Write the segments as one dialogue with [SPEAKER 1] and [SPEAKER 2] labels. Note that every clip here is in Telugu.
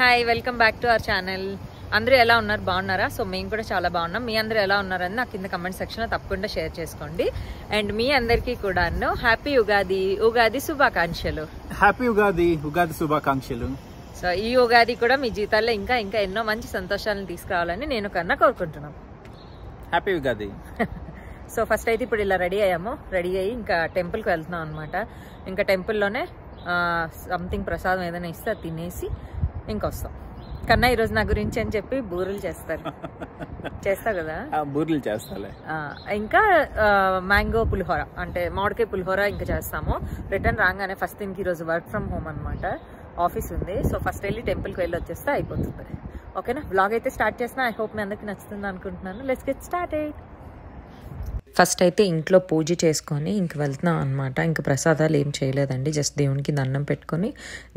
[SPEAKER 1] hi welcome back to our channel అందరూ ఎలా ఉన్నారు బాగున్నారా సో మేము కూడా చాలా బాగున్నాం మీ అందరూ ఎలా ఉన్నారని నాకు కింద కమెంట్ సెక్షన్ తప్పకుండా షేర్ చేసుకోండి అండ్ మీ అందరికీ కూడాను హ్యాపీ ఉగాది ఉగాది శుభాకాంక్షలు హ్యాపీ ఉగాది ఉగాది శుభాకాంక్షలు సో ఈ ఉగాది కూడా మీ జీవితాల్లో ఇంకా ఇంకా ఎన్నో మంచి సంతోషాలను తీసుకురావాలని నేను కన్నా కోరుకుంటున్నాం హ్యాపీ ఉగాది సో ఫస్ట్ అయితే ఇప్పుడు ఇలా రెడీ అయ్యాము రెడీ అయ్యి ఇంకా టెంపుల్కి వెళ్తున్నాం అనమాట ఇంకా టెంపుల్లోనే సంథింగ్ ప్రసాదం ఏదైనా ఇస్తే తినేసి ఇంకొస్తాం కన్నా ఈరోజు నా గురించి అని చెప్పి బూరెలు చేస్తారు చేస్తా కదా బూరెలు చేస్తాలే ఇంకా మ్యాంగో పులిహోర అంటే మామిడికాయ పులిహోర ఇంకా చేస్తాము రిటర్న్ రాగానే ఫస్ట్ దీనికి ఈరోజు వర్క్ ఫ్రమ్ హోమ్ అనమాట ఆఫీస్ ఉంది సో ఫస్ట్ వెళ్ళి టెంపుల్కి వెళ్ళి వచ్చేస్తే అయిపోతుంది ఓకేనా బ్లాగ్ అయితే స్టార్ట్ చేసిన ఐ హోప్ మీ అందరికీ నచ్చుతుంది అనుకుంటున్నాను let's get started first అయితే ఇంట్లో పూజ చేసుకొని ఇంక వెళ్తున్నాం అనమాట ఇంక ప్రసాదాలు ఏం చేయలేదండి జస్ట్ దేవునికి దండం పెట్టుకొని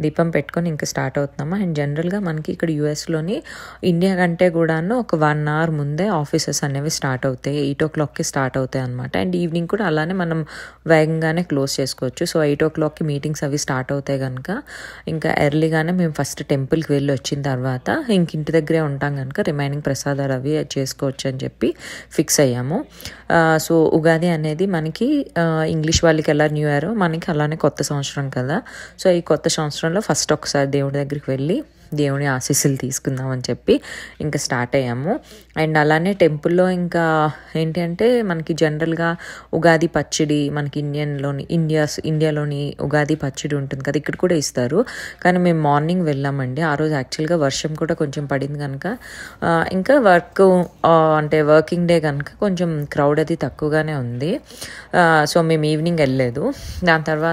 [SPEAKER 1] దీపం పెట్టుకొని ఇంక స్టార్ట్ అవుతున్నాము అండ్ జనరల్గా మనకి ఇక్కడ యూఎస్లోని ఇండియా కంటే కూడాను ఒక వన్ అవర్ ముందే ఆఫీసెస్ అనేవి స్టార్ట్ అవుతాయి ఎయిట్ ఓ క్లాక్కి స్టార్ట్ అవుతాయి అనమాట అండ్ ఈవినింగ్ కూడా అలానే మనం వేగంగానే క్లోజ్ చేసుకోవచ్చు సో ఎయిట్ ఓ క్లాక్కి మీటింగ్స్ అవి స్టార్ట్ అవుతాయి కనుక ఇంకా ఎర్లీగానే మేము ఫస్ట్ టెంపుల్కి వెళ్ళి వచ్చిన తర్వాత ఇంక ఇంటి దగ్గరే ఉంటాం కనుక రిమైనింగ్ ప్రసాదాలు అవి చేసుకోవచ్చు అని చెప్పి ఫిక్స్ అయ్యాము సో సో ఉగాది అనేది మనకి ఇంగ్లీష్ వాళ్ళకి ఎలా న్యూ ఇయర్ మనకి అలానే కొత్త సంవత్సరం కదా సో ఈ కొత్త సంవత్సరంలో ఫస్ట్ ఒకసారి దేవుడి దగ్గరికి వెళ్ళి దేవుని ఆశీస్సులు తీసుకుందామని చెప్పి ఇంకా స్టార్ట్ అయ్యాము అండ్ అలానే టెంపుల్లో ఇంకా ఏంటి అంటే మనకి జనరల్గా ఉగాది పచ్చడి మనకి ఇండియన్లోని ఇండియాస్ ఇండియాలోని ఉగాది పచ్చడి ఉంటుంది కదా ఇక్కడ కూడా ఇస్తారు కానీ మేము మార్నింగ్ వెళ్ళామండి ఆ రోజు యాక్చువల్గా వర్షం కూడా కొంచెం పడింది కనుక ఇంకా వర్క్ అంటే వర్కింగ్ డే కనుక కొంచెం క్రౌడ్ అది తక్కువగానే ఉంది సో మేము ఈవినింగ్ వెళ్ళలేదు దాని తర్వాత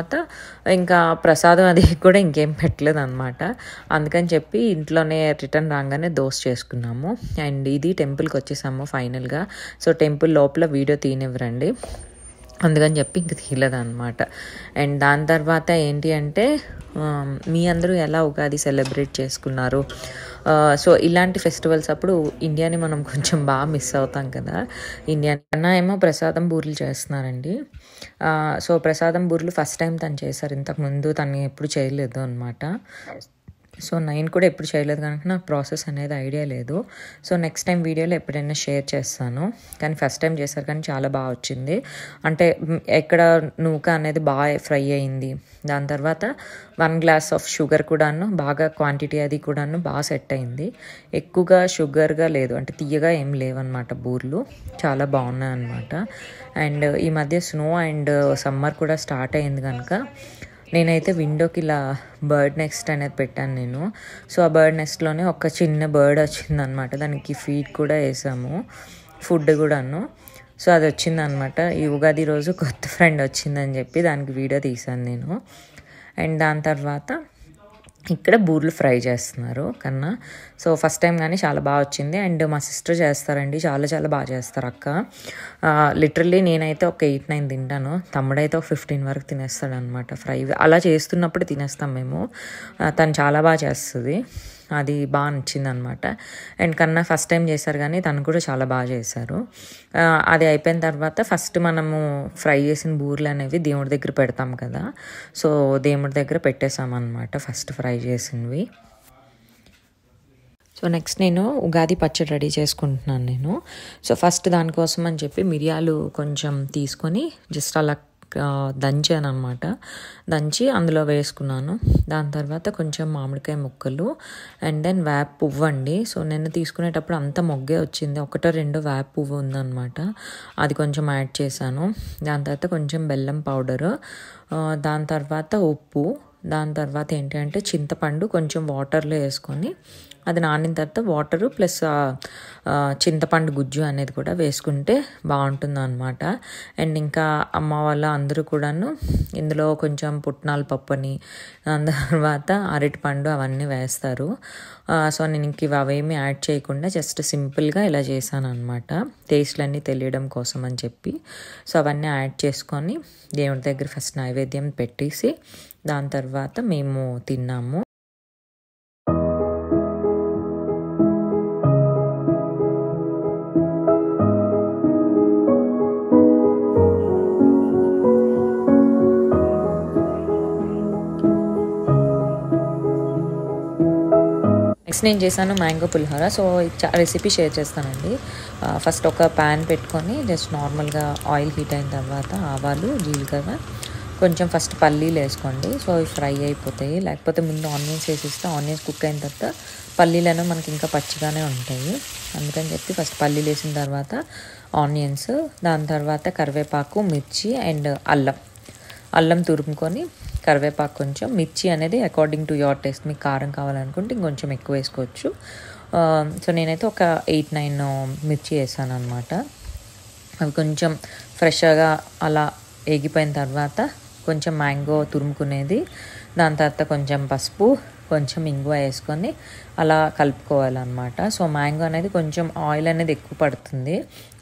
[SPEAKER 1] ఇంకా ప్రసాదం అది కూడా ఇంకేం పెట్టలేదు అనమాట అందుకని చెప్పి చెప్పి ఇంట్లోనే రిటర్న్ రాగానే దోస్ చేసుకున్నాము అండ్ ఇది టెంపుల్కి వచ్చేసాము ఫైనల్గా సో టెంపుల్ లోపల వీడియో తీనివ్వరండి అందుకని చెప్పి ఇంక అనమాట అండ్ దాని తర్వాత ఏంటి అంటే మీ అందరూ ఎలా ఉగాది సెలబ్రేట్ చేసుకున్నారు సో ఇలాంటి ఫెస్టివల్స్ అప్పుడు ఇండియాని మనం కొంచెం బాగా మిస్ అవుతాం కదా ఇండియా అన్నా ఏమో ప్రసాదం బూరెలు చేస్తున్నారండి సో ప్రసాదం బూరెలు ఫస్ట్ టైం తను చేశారు ఇంతకుముందు తను ఎప్పుడు చేయలేదు అనమాట సో నైన్ కూడా ఎప్పుడు చేయలేదు కనుక నాకు ప్రాసెస్ అనేది ఐడియా లేదు సో నెక్స్ట్ టైం వీడియోలో ఎప్పుడైనా షేర్ చేస్తాను కానీ ఫస్ట్ టైం చేశారు కానీ చాలా బాగా వచ్చింది అంటే ఎక్కడ నూక అనేది బాగా ఫ్రై అయింది దాని తర్వాత వన్ గ్లాస్ ఆఫ్ షుగర్ కూడాను బాగా క్వాంటిటీ అది కూడాను బాగా సెట్ అయింది ఎక్కువగా షుగర్గా లేదు అంటే తీయగా ఏం లేవన్నమాట బూర్లు చాలా బాగున్నాయి అనమాట అండ్ ఈ మధ్య స్నో అండ్ సమ్మర్ కూడా స్టార్ట్ అయింది కనుక నేనైతే విండోకి ఇలా బర్డ్ నెక్స్ట్ అనేది పెట్టాను నేను సో ఆ బర్డ్ నెక్స్ట్లోనే ఒక చిన్న బర్డ్ వచ్చిందనమాట దానికి ఫీడ్ కూడా వేసాము ఫుడ్ కూడాను సో అది వచ్చిందనమాట ఈ ఉగాది రోజు కొత్త ఫ్రెండ్ వచ్చిందని చెప్పి దానికి వీడియో తీసాను నేను అండ్ దాని తర్వాత ఇక్కడ బూర్లు ఫ్రై చేస్తున్నారు కన్నా సో ఫస్ట్ టైం కానీ చాలా బాగా వచ్చింది అండ్ మా సిస్టర్ చేస్తారండి చాలా చాలా బాగా చేస్తారు అక్క లిటరల్లీ నేనైతే ఒక ఎయిట్ నైన్ తింటాను తమ్ముడైతే ఒక ఫిఫ్టీన్ వరకు తినేస్తాడు అనమాట ఫ్రై అలా చేస్తున్నప్పుడు తినేస్తాం మేము తను చాలా బాగా చేస్తుంది అది బాగా నచ్చిందనమాట అండ్ కన్నా ఫస్ట్ టైం చేశారు కానీ తను కూడా చాలా బాగా చేశారు అది అయిపోయిన తర్వాత ఫస్ట్ మనము ఫ్రై చేసిన బూరెలు అనేవి దేవుడి దగ్గర పెడతాం కదా సో దేవుడి దగ్గర పెట్టేసామన్నమాట ఫస్ట్ ఫ్రై చేసినవి సో నెక్స్ట్ నేను ఉగాది పచ్చడి రెడీ చేసుకుంటున్నాను నేను సో ఫస్ట్ దానికోసం అని చెప్పి మిరియాలు కొంచెం తీసుకొని జస్ట్ అలా దంచాను అనమాట దంచి అందులో వేసుకున్నాను దాని తర్వాత కొంచెం మామిడికాయ ముక్కలు అండ్ దెన్ వేప పువ్వు అండి సో నేను తీసుకునేటప్పుడు అంత మొగ్గే వచ్చింది ఒకటో రెండో వేప పువ్వు ఉందన్నమాట అది కొంచెం యాడ్ చేశాను దాని తర్వాత కొంచెం బెల్లం పౌడరు దాని తర్వాత ఉప్పు దాని తర్వాత ఏంటంటే చింతపండు కొంచెం వాటర్లో వేసుకొని అది నానిన తర్వాత వాటరు ప్లస్ చింతపండు గుజ్జు అనేది కూడా వేసుకుంటే బాగుంటుంది అనమాట అండ్ ఇంకా అమ్మ వాళ్ళ అందరూ కూడాను ఇందులో కొంచెం పుట్నాల పప్పు అని దాని తర్వాత అరటిపండు అవన్నీ వేస్తారు సో నేను ఇంక ఇవి అవేమీ యాడ్ చేయకుండా జస్ట్ సింపుల్గా ఇలా చేశాను అనమాట టేస్ట్లన్నీ తెలియడం కోసం అని చెప్పి సో అవన్నీ యాడ్ చేసుకొని దేవుడి దగ్గర ఫస్ట్ నైవేద్యం పెట్టేసి దాని తర్వాత మేము తిన్నాము నెక్స్ట్ నేను చేశాను మ్యాంగో పులిహోర సో రెసిపీ షేర్ చేస్తానండి ఫస్ట్ ఒక ప్యాన్ పెట్టుకొని జస్ట్ నార్మల్గా ఆయిల్ హీట్ అయిన తర్వాత ఆవాలు జీలకర్ర కొంచెం ఫస్ట్ పల్లీలు వేసుకోండి సో అవి ఫ్రై అయిపోతాయి లేకపోతే ముందు ఆనియన్స్ వేసిస్తే ఆనియన్స్ కుక్ అయిన తర్వాత పల్లీలను మనకి ఇంకా పచ్చిగానే ఉంటాయి అందుకని చెప్పి ఫస్ట్ పల్లీలు వేసిన తర్వాత ఆనియన్స్ దాని తర్వాత కరివేపాకు మిర్చి అండ్ అల్లం అల్లం తురుముకొని కరివేపాకు కొంచెం మిర్చి అనేది అకార్డింగ్ టు యువర్ టేస్ట్ మీకు కారం కావాలనుకుంటే ఇంకొంచెం ఎక్కువ వేసుకోవచ్చు సో నేనైతే ఒక ఎయిట్ నైన్ మిర్చి వేసాను అనమాట అవి కొంచెం ఫ్రెష్గా అలా ఏగిపోయిన తర్వాత కొంచెం మ్యాంగో తురుముకునేది దాని తర్వాత కొంచెం పసుపు కొంచెం ఇంగువ వేసుకొని అలా కలుపుకోవాలన్నమాట సో మ్యాంగో అనేది కొంచెం ఆయిల్ అనేది ఎక్కువ పడుతుంది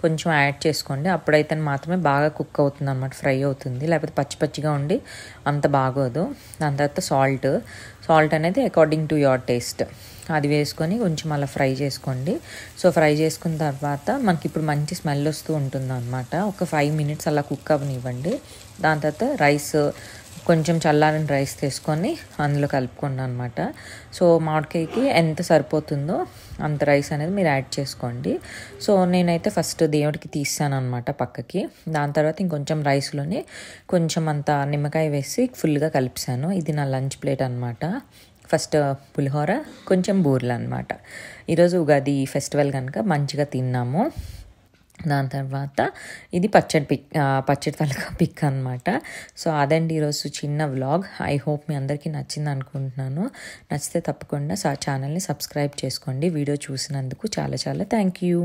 [SPEAKER 1] కొంచెం యాడ్ చేసుకోండి అప్పుడైతే మాత్రమే బాగా కుక్ అవుతుంది అనమాట ఫ్రై అవుతుంది లేకపోతే పచ్చి పచ్చిగా ఉండి అంత బాగోదు దాని తర్వాత సాల్ట్ సాల్ట్ అనేది అకార్డింగ్ టు యువర్ టేస్ట్ అది వేసుకొని కొంచెం అలా ఫ్రై చేసుకోండి సో ఫ్రై చేసుకున్న తర్వాత మనకి ఇప్పుడు మంచి స్మెల్ వస్తూ ఉంటుంది అనమాట ఒక ఫైవ్ మినిట్స్ అలా కుక్ అవ్వనివ్వండి దాని తర్వాత రైస్ కొంచెం చల్లారిన రైస్ తీసుకొని అందులో కలుపుకోండి అనమాట సో మామిడికాయకి ఎంత సరిపోతుందో అంత రైస్ అనేది మీరు యాడ్ చేసుకోండి సో నేనైతే ఫస్ట్ దేవుడికి తీసాను అనమాట పక్కకి దాని తర్వాత ఇంకొంచెం రైస్లోనే కొంచెం అంత నిమ్మకాయ వేసి ఫుల్గా కలిపిస్తాను ఇది నా లంచ్ ప్లేట్ అనమాట ఫస్ట్ పులిహోర కొంచెం బూరెలు అనమాట ఈరోజు ఉగాది ఫెస్టివల్ కనుక మంచిగా తిన్నాము దాని తర్వాత ఇది పచ్చడి పిక్ పచ్చడి తలక పిక్ అనమాట సో అదండి ఈరోజు చిన్న వ్లాగ్ ఐ హోప్ మీ అందరికీ నచ్చింది అనుకుంటున్నాను నచ్చితే తప్పకుండా ఛానల్ని సబ్స్క్రైబ్ చేసుకోండి వీడియో చూసినందుకు చాలా చాలా థ్యాంక్ యూ